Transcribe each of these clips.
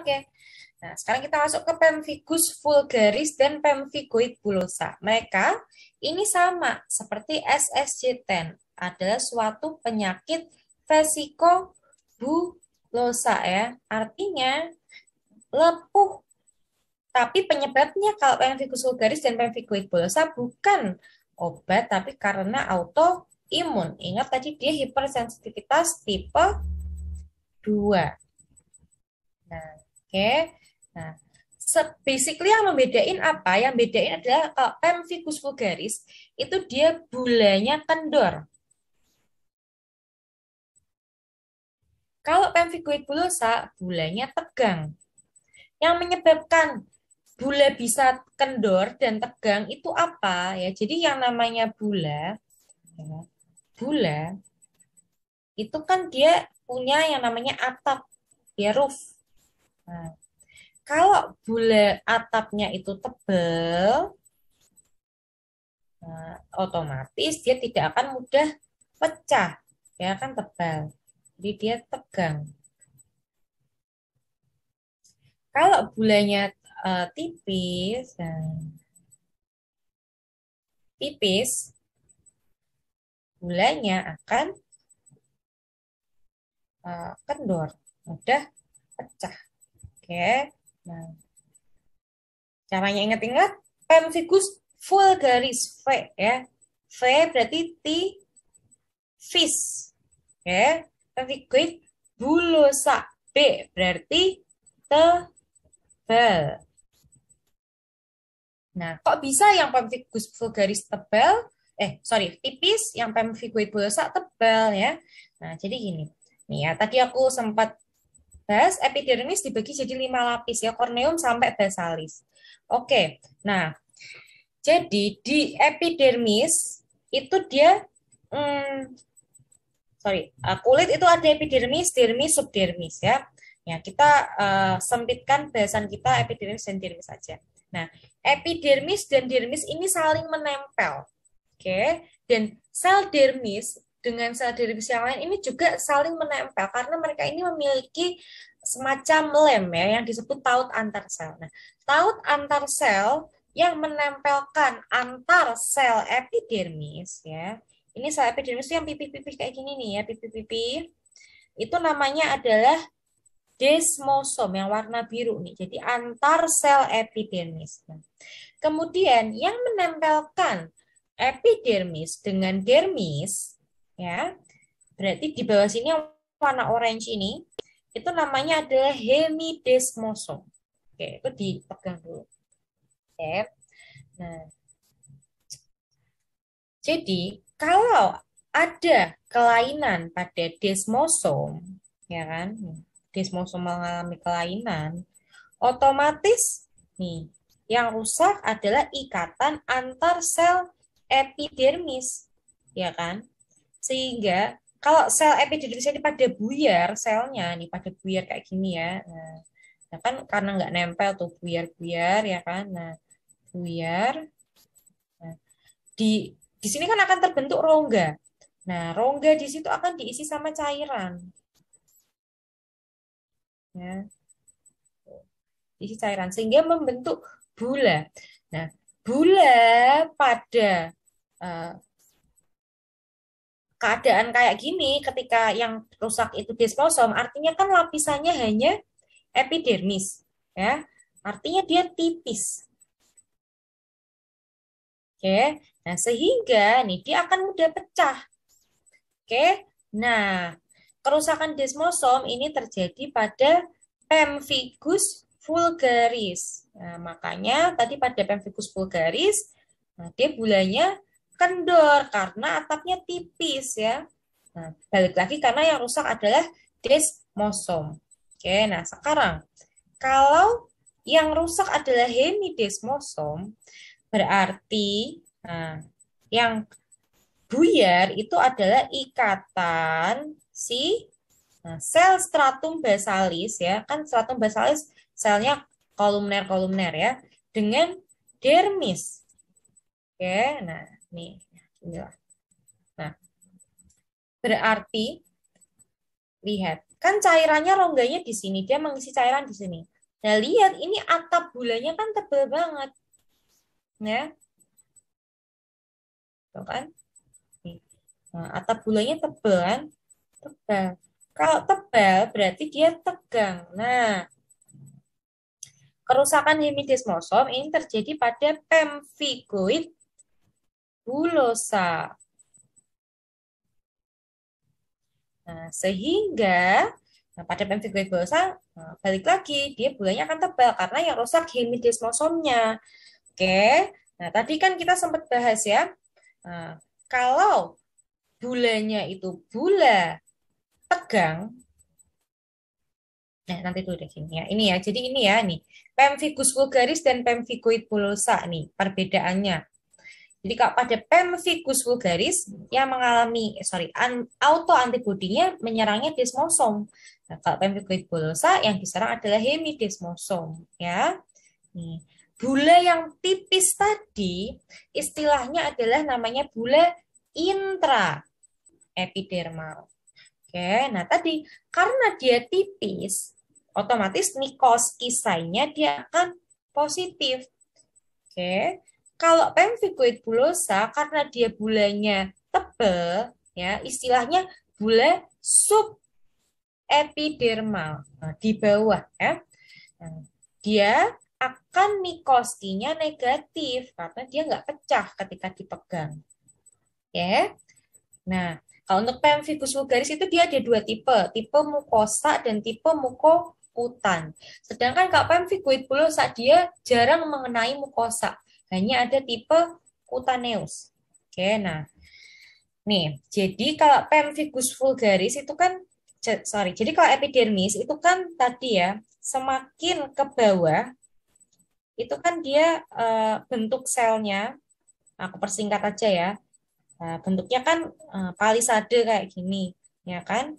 Oke. Nah, sekarang kita masuk ke pemphigus vulgaris dan pemphigoid bullosa. Mereka ini sama seperti ssc 10 adalah suatu penyakit vesiko bulosa ya. Artinya lepuh. Tapi penyebabnya kalau pemphigus vulgaris dan pemphigoid bullosa bukan obat tapi karena autoimun. Ingat tadi dia hipersensitivitas tipe 2. Oke. Nah, basically yang membedain apa? Yang bedain adalah kalau eh, pemphigus vulgaris itu dia bulanya kendor. Kalau pemphigoid bulosa bulanya tegang. Yang menyebabkan bula bisa kendor dan tegang itu apa ya? Jadi yang namanya bula, ya, bula itu kan dia punya yang namanya atap, ya roof kalau bule atapnya itu tebal, nah, eh, otomatis dia tidak akan mudah pecah, ya akan tebal. Jadi dia tegang. Kalau bulenya uh, tipis, nah, tipis, bulenya akan uh, kendor, mudah pecah. Oke. Nah, caranya ingat-ingat pemfikus vulgaris V ya. V berarti T fish. Ya. Pemphigus bulosa B berarti tebal. Nah, kok bisa yang pemfikus vulgaris tebal? Eh, sorry, tipis, yang pemphigus bulosa tebal ya. Nah, jadi gini. Nih ya, tadi aku sempat bahas epidermis dibagi jadi lima lapis ya, korneum sampai basalis. Oke, nah jadi di epidermis itu dia, hmm, sorry, eh, kulit itu ada epidermis, dermis, subdermis ya. Ya kita uh, sempitkan bahasan kita epidermis dan dermis saja. Nah, epidermis dan dermis ini saling menempel. Oke, dan sel dermis dengan sel dendritis yang lain ini juga saling menempel karena mereka ini memiliki semacam lem ya yang disebut taut antar sel. Nah, taut antar sel yang menempelkan antar sel epidermis ya. Ini sel epidermis yang pipih-pipih kayak gini nih ya, pipih-pipih. Itu namanya adalah desmosom yang warna biru nih. Jadi antar sel epidermis. Nah, kemudian yang menempelkan epidermis dengan dermis ya. Berarti di bawah sini yang warna orange ini itu namanya adalah hemidesmosom. Oke, itu dipegang dulu. Oke. Nah. Jadi, kalau ada kelainan pada desmosom, ya kan? Desmosom mengalami kelainan, otomatis nih yang rusak adalah ikatan antar sel epidermis, ya kan? Sehingga kalau sel epidermis ini pada buyar, selnya nih pada buyar kayak gini ya. Nah, nah, kan karena nggak nempel tuh buyar-buyar ya kan. Nah, buyar. Nah, di di sini kan akan terbentuk rongga. Nah, rongga di situ akan diisi sama cairan. Ya. diisi cairan sehingga membentuk bola. Nah, bola pada eh, keadaan kayak gini ketika yang rusak itu desmosom artinya kan lapisannya hanya epidermis ya artinya dia tipis oke nah sehingga nih dia akan mudah pecah oke nah kerusakan desmosom ini terjadi pada pemphigus vulgaris nah, makanya tadi pada pemphigus vulgaris nah, dia bulannya kendor karena atapnya tipis ya. Nah, balik lagi karena yang rusak adalah desmosom. Oke, nah sekarang kalau yang rusak adalah hemidesmosom, berarti nah, yang buyar itu adalah ikatan si nah, sel stratum basalis ya, kan stratum basalis selnya kolumner-kolumner ya, dengan dermis. Oke, nah Nih, inilah. Nah, berarti lihat kan cairannya rongganya di sini dia mengisi cairan di sini. Nah lihat ini atap bulannya kan tebal banget, ya, tuh kan? Nah, atap bulannya tebal kan? Tebal. Kalau tebal berarti dia tegang. Nah, kerusakan hemidesmosom ini terjadi pada pemfigoid gulosa. Nah, sehingga nah, pada pemphigoid gulosa nah, balik lagi dia bulannya akan tebal karena yang rusak hemidesmosomnya. Oke. Nah, tadi kan kita sempat bahas ya. Nah, kalau bulannya itu bula tegang Nah, nanti dulu deh ini ya. Ini ya. Jadi ini ya nih, pemfigus vulgaris dan pemfigoid bulosa nih perbedaannya. Jadi kalau pada pemphigus vulgaris yang mengalami sorry an, autoantibodinya menyerangnya desmosom. Nah, kalau pemphigus bullosa yang diserang adalah hemidesmosom ya. Nih, bule yang tipis tadi istilahnya adalah namanya bule intra epidermal. Oke, nah tadi karena dia tipis, otomatis nikoskisainya dia akan positif. Oke, kalau pemvikoid bulosa karena dia bulanya tebal, ya istilahnya bula subepidermal nah, di bawah ya. Nah, dia akan mikoskinya negatif karena dia nggak pecah ketika dipegang. Ya. Nah, kalau untuk pemfigus vulgaris itu dia ada dua tipe, tipe mukosa dan tipe mukokutan. Sedangkan kalau pemfigoid bulosa dia jarang mengenai mukosa hanya ada tipe cutaneus. Oke, nah. Nih, jadi kalau pemphigus vulgaris itu kan sorry, jadi kalau epidermis itu kan tadi ya, semakin ke bawah itu kan dia eh, bentuk selnya aku persingkat aja ya. Eh, bentuknya kan e, palisade kayak gini, ya kan?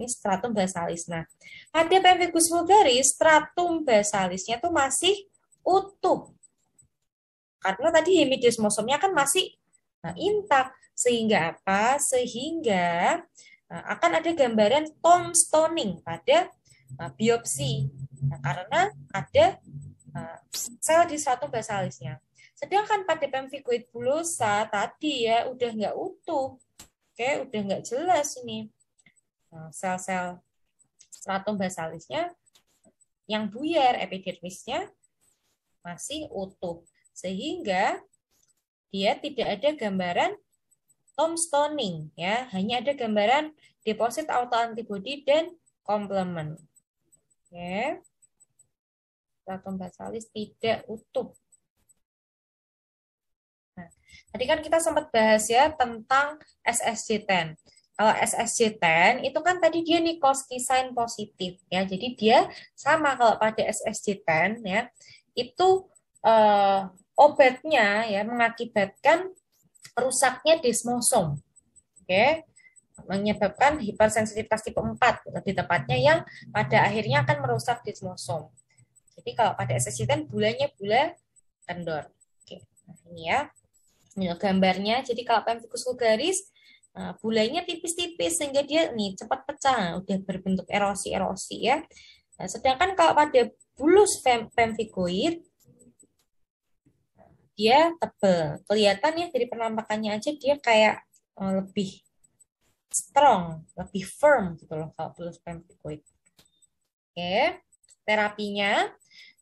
Ini stratum basalis. Nah, pada pemphigus vulgaris stratum basalisnya tuh masih utuh. Karena tadi hemidesmosomnya kan masih nah, intak sehingga apa? Sehingga eh, akan ada gambaran tombstoning pada eh, biopsi. Nah, karena ada eh, sel di stratum basalisnya. Sedangkan pada pemfiguid bulosa tadi ya udah nggak utuh. Oke, udah nggak jelas ini. Sel-sel stratum basalisnya yang buyar epidermisnya masih utuh sehingga dia tidak ada gambaran tombstoning ya, hanya ada gambaran deposit autoantibody dan complement Ya. Platon basalis tidak utuh. Nah, tadi kan kita sempat bahas ya tentang SSC10. Kalau SSC10 itu kan tadi dia Nikoski sign positif ya. Jadi dia sama kalau pada SSC10 ya. Itu eh, obatnya ya mengakibatkan rusaknya desmosom. Oke. Okay? menyebabkan hipersensitivitas tipe 4 lebih tepatnya yang pada akhirnya akan merusak desmosom. Jadi kalau pada kan bulannya bula kendor. Oke. Nah, ini ya. Ini gambarnya. Jadi kalau pemfikus vulgaris Nah, eh, bulainya tipis-tipis sehingga dia nih cepat pecah, udah berbentuk erosi-erosi ya. Nah, sedangkan kalau pada bulus pemfikoid dia tebel. Kelihatan ya dari penampakannya aja dia kayak uh, lebih strong, lebih firm gitu loh kalau tulis pempikoid. Oke, terapinya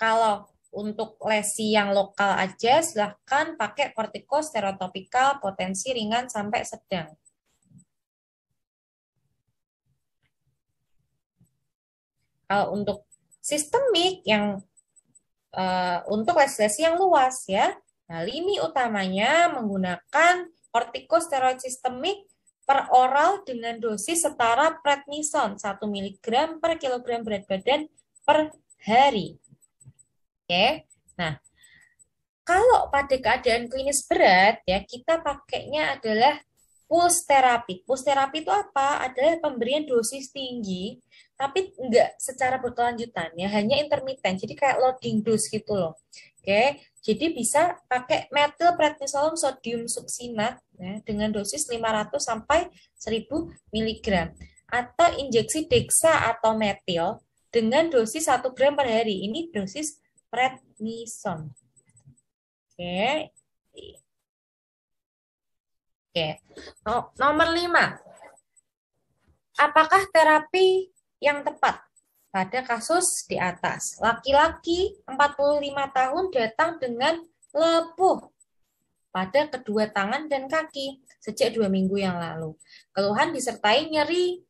kalau untuk lesi yang lokal aja silahkan pakai kortikosterotopikal potensi ringan sampai sedang. Kalau untuk sistemik yang uh, untuk lesi-lesi yang luas ya, Nah, lini utamanya menggunakan kortikosteroid sistemik per oral dengan dosis setara prednison 1 mg per kilogram berat badan per hari. Oke. Nah, kalau pada keadaan klinis berat ya kita pakainya adalah push terapi. Push terapi itu apa? Adalah pemberian dosis tinggi, tapi enggak secara berkelanjutan, ya hanya intermittent. Jadi kayak loading dose gitu loh. Oke, jadi bisa pakai metil prednisolon sodium succinate ya, dengan dosis 500 sampai 1000 mg atau injeksi deksa atau metil dengan dosis 1 gram per hari. Ini dosis prednison. Oke. Oke. No, nomor lima. Apakah terapi yang tepat pada kasus di atas? Laki-laki 45 tahun datang dengan lepuh pada kedua tangan dan kaki sejak dua minggu yang lalu. Keluhan disertai nyeri.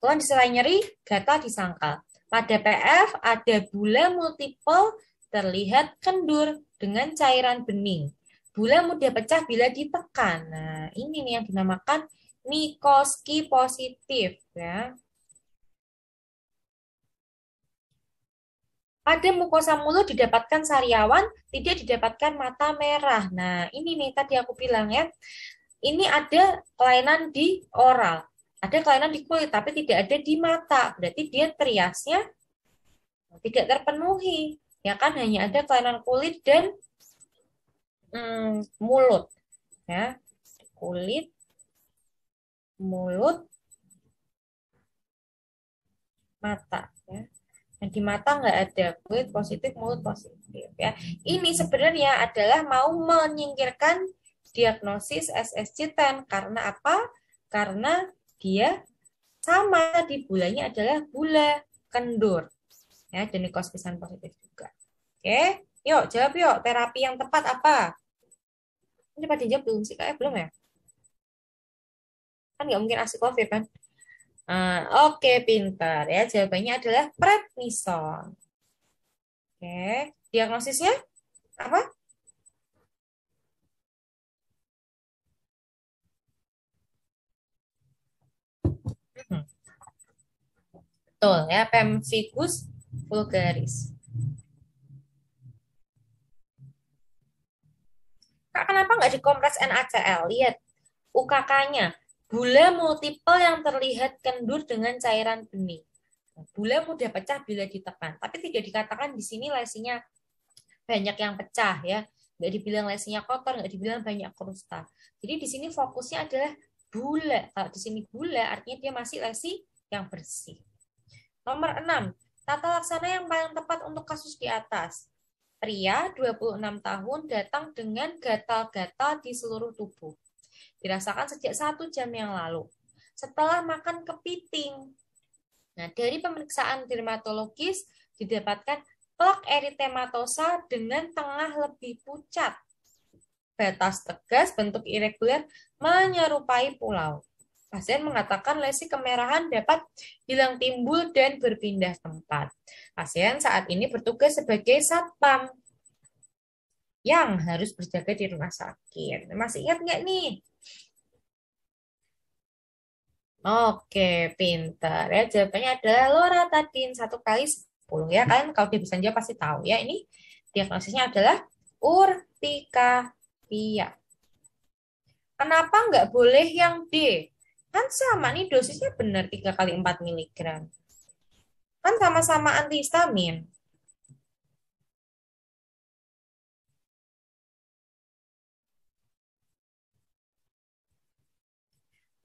Keluhan disertai nyeri, gatal disangkal. Pada PF ada bule multiple terlihat kendur dengan cairan bening Gula mudah pecah bila ditekan. Nah, ini nih yang dinamakan Mikoski positif ya. Pada mukosa mulut didapatkan sariawan, tidak didapatkan mata merah. Nah, ini nih tadi aku bilang ya. Ini ada kelainan di oral, ada kelainan di kulit tapi tidak ada di mata. Berarti dia triasnya tidak terpenuhi. Ya kan hanya ada kelainan kulit dan mm, mulut ya kulit mulut mata ya Nah, di mata nggak ada kulit positif, mulut positif ya. Ini sebenarnya adalah mau menyingkirkan diagnosis SSC10 karena apa? Karena dia sama di bulannya adalah gula kendur. Ya, jadi kospisan positif juga. Oke, yuk jawab yuk, terapi yang tepat apa? ini pada jawab belum sih kayak belum ya kan nggak mungkin asik covid kan uh, oke okay, pintar ya jawabannya adalah prednisol oke okay. diagnosisnya apa hmm. Betul ya, pemfikus vulgaris. Kak, kenapa nggak dikompres NaCl? Lihat UKK-nya, gula multiple yang terlihat kendur dengan cairan bening. Gula mudah pecah bila ditekan, tapi tidak dikatakan di sini lesinya banyak yang pecah ya. Nggak dibilang lesinya kotor, nggak dibilang banyak krusta. Jadi di sini fokusnya adalah gula. Kalau di sini gula, artinya dia masih lesi yang bersih. Nomor enam, tata laksana yang paling tepat untuk kasus di atas. Pria 26 tahun datang dengan gatal-gatal di seluruh tubuh. Dirasakan sejak satu jam yang lalu. Setelah makan kepiting. Nah, dari pemeriksaan dermatologis didapatkan plak eritematosa dengan tengah lebih pucat. Batas tegas bentuk irregular menyerupai pulau. Pasien mengatakan lesi kemerahan dapat hilang timbul dan berpindah tempat. Pasien saat ini bertugas sebagai satpam yang harus berjaga di rumah sakit. Masih ingat nggak nih? Oke, pinter. ya. Jawabannya adalah loratadin satu kali 10 ya. Kalian kalau dia bisa jawab pasti tahu ya. Ini diagnosisnya adalah urtikaria. Kenapa nggak boleh yang D? Kan sama nih dosisnya benar tiga kali empat miligram. Kan sama-sama antihistamin.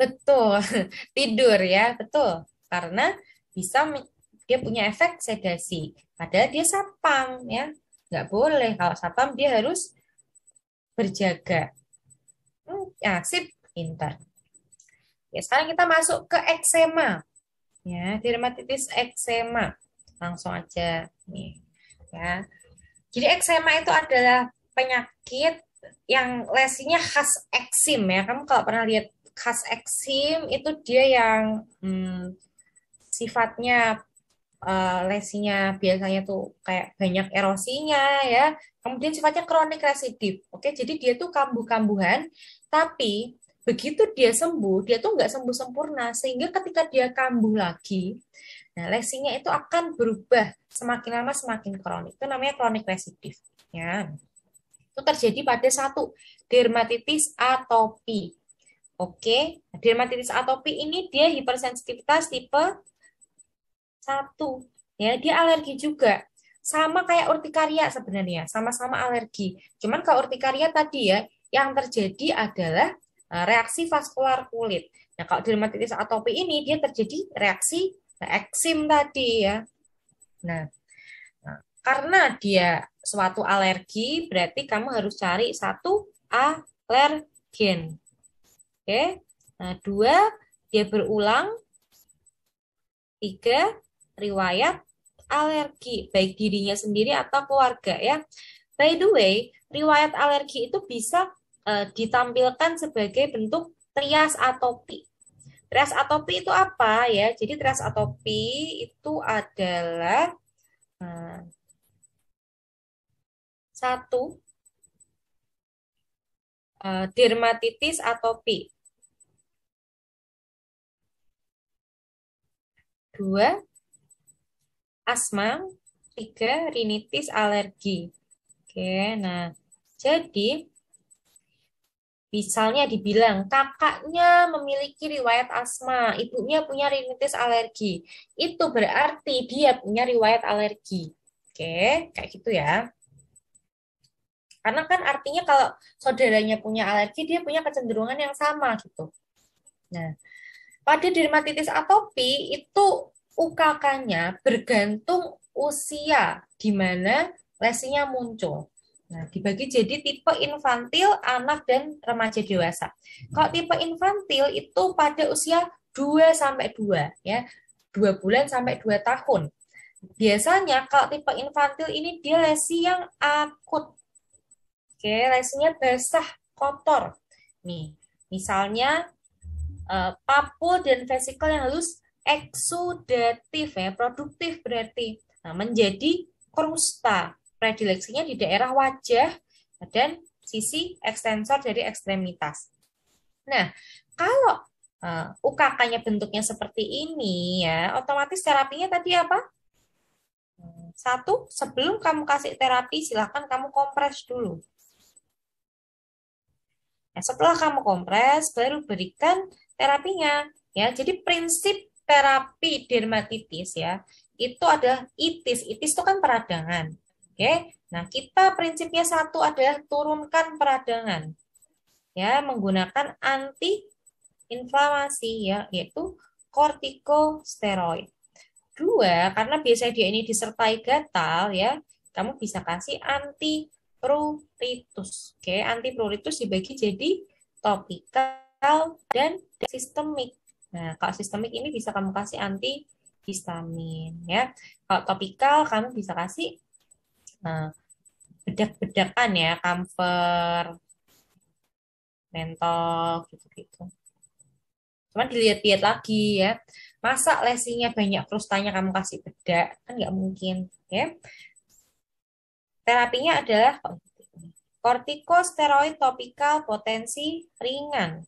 Betul, tidur ya, betul. Karena bisa dia punya efek sedasi. Padahal dia sapang ya. Nggak boleh kalau sapang dia harus berjaga. Hmm, ya, sip, pintar. Oke, ya, sekarang kita masuk ke eksema. Ya, dermatitis eksema. Langsung aja nih. Ya. Jadi eksema itu adalah penyakit yang lesinya khas eksim ya. Kamu kalau pernah lihat khas eksim itu dia yang hmm, sifatnya eh, lesinya biasanya tuh kayak banyak erosinya ya. Kemudian sifatnya kronik residif. Oke, jadi dia tuh kambuh-kambuhan tapi begitu dia sembuh, dia tuh nggak sembuh sempurna, sehingga ketika dia kambuh lagi, nah lesinya itu akan berubah semakin lama semakin kronik. Itu namanya kronik residif. Ya. Itu terjadi pada satu dermatitis atopi. Oke, dermatitis atopi ini dia hipersensitivitas tipe 1. Ya, dia alergi juga sama kayak urtikaria sebenarnya, sama-sama alergi. Cuman kalau urtikaria tadi ya, yang terjadi adalah Eh, reaksi vaskular kulit. Nah, kalau dermatitis atopi ini dia terjadi reaksi eh, eksim tadi ya. Nah, nah, karena dia suatu alergi, berarti kamu harus cari satu alergen. Oke. Nah, dua dia berulang. Tiga riwayat alergi baik dirinya sendiri atau keluarga ya. By the way, riwayat alergi itu bisa E, ditampilkan sebagai bentuk trias atopi. Trias atopi itu apa ya? Jadi trias atopi itu adalah e, satu e, dermatitis atopi. Dua asma, tiga rinitis alergi. Oke, nah jadi Misalnya dibilang kakaknya memiliki riwayat asma, ibunya punya rinitis alergi. Itu berarti dia punya riwayat alergi. Oke, kayak gitu ya. Karena kan artinya kalau saudaranya punya alergi, dia punya kecenderungan yang sama gitu. Nah, pada dermatitis atopi itu UKK-nya bergantung usia di mana lesinya muncul. Nah, dibagi jadi tipe infantil, anak, dan remaja dewasa. Kalau tipe infantil itu pada usia 2 sampai 2 ya. 2 bulan sampai 2 tahun. Biasanya kalau tipe infantil ini dia lesi yang akut. Oke, lesinya basah, kotor. Nih, misalnya eh, papul dan vesikel yang halus eksudatif ya, produktif berarti. Nah, menjadi krusta predileksinya di daerah wajah dan sisi ekstensor dari ekstremitas. Nah, kalau uh, eh, UKK-nya bentuknya seperti ini ya, otomatis terapinya tadi apa? Satu, sebelum kamu kasih terapi, silahkan kamu kompres dulu. Nah, setelah kamu kompres, baru berikan terapinya. Ya, jadi prinsip terapi dermatitis ya, itu adalah itis. Itis itu kan peradangan. Oke. Nah, kita prinsipnya satu adalah turunkan peradangan. Ya, menggunakan anti inflamasi ya, yaitu kortikosteroid. Dua, karena biasanya dia ini disertai gatal ya, kamu bisa kasih anti pruritus. Oke, anti pruritus dibagi jadi topikal dan sistemik. Nah, kalau sistemik ini bisa kamu kasih anti histamin ya. Kalau topikal kamu bisa kasih Eh, bedak-bedakan ya, kamper, mentol gitu-gitu. Cuman dilihat-lihat lagi ya. Masa lesinya banyak terus tanya kamu kasih bedak? Kan nggak mungkin. ya. Terapinya adalah kortikosteroid topikal potensi ringan.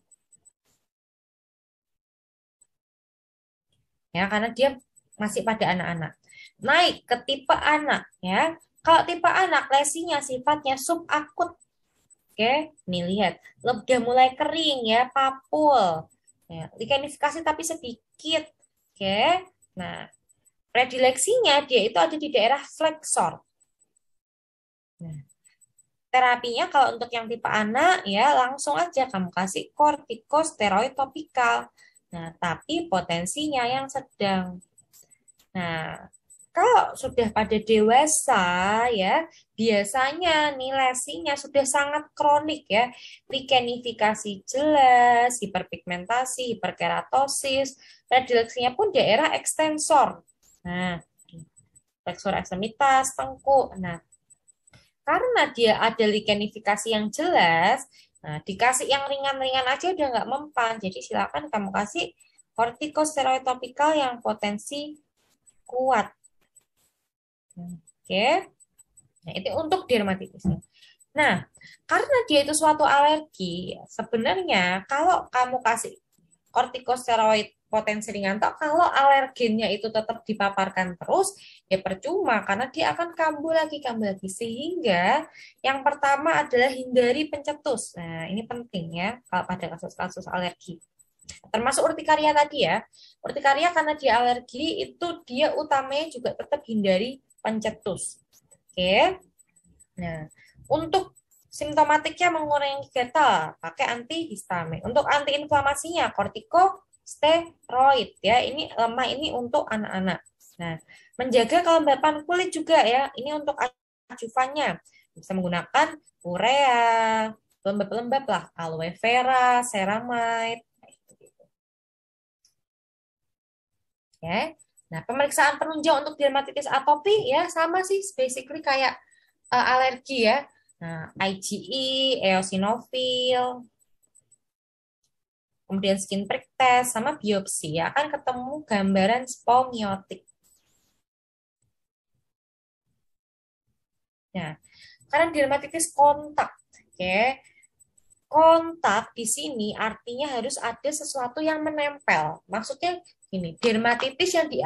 Ya, karena dia masih pada anak-anak. Naik ke tipe anak ya. Kalau tipe anak, lesinya sifatnya subakut. Oke, nih lihat. Lebih mulai kering ya, papul. Ya, tapi sedikit. Oke, nah predileksinya dia itu ada di daerah fleksor. Nah, terapinya kalau untuk yang tipe anak ya langsung aja kamu kasih kortikosteroid topikal. Nah, tapi potensinya yang sedang. Nah, kalau sudah pada dewasa ya, biasanya nih lesinya sudah sangat kronik ya. Likenifikasi jelas, hiperpigmentasi, hiperkeratosis, predileksinya pun daerah ekstensor. Nah, tekstur ekstremitas, tengkuk. Nah, karena dia ada likenifikasi yang jelas, nah dikasih yang ringan-ringan aja udah nggak mempan. Jadi silakan kamu kasih kortikosteroid topikal yang potensi kuat. Oke. Nah, itu untuk dermatitis. Nah, karena dia itu suatu alergi, sebenarnya kalau kamu kasih kortikosteroid potensi ringan toh kalau alergennya itu tetap dipaparkan terus ya percuma karena dia akan kambuh lagi kambuh lagi sehingga yang pertama adalah hindari pencetus nah ini penting ya kalau pada kasus-kasus alergi termasuk urtikaria tadi ya urtikaria karena dia alergi itu dia utamanya juga tetap hindari pencetus. Oke. Okay. Nah, untuk simptomatiknya mengurangi gatal, pakai antihistamin. Untuk antiinflamasinya kortikosteroid ya. Ini lemah ini untuk anak-anak. Nah, menjaga kelembapan kulit juga ya. Ini untuk acuannya. Bisa menggunakan urea, pelembab-pelembab lah, aloe vera, ceramide. Ya. Nah, pemeriksaan penunjang untuk dermatitis atopi ya sama sih basically kayak uh, alergi ya. Nah, IgE, eosinofil, kemudian skin prick test sama biopsi ya akan ketemu gambaran spongiotik. Nah, karena dermatitis kontak, oke. Okay. Kontak di sini artinya harus ada sesuatu yang menempel. Maksudnya gini, dermatitis yang di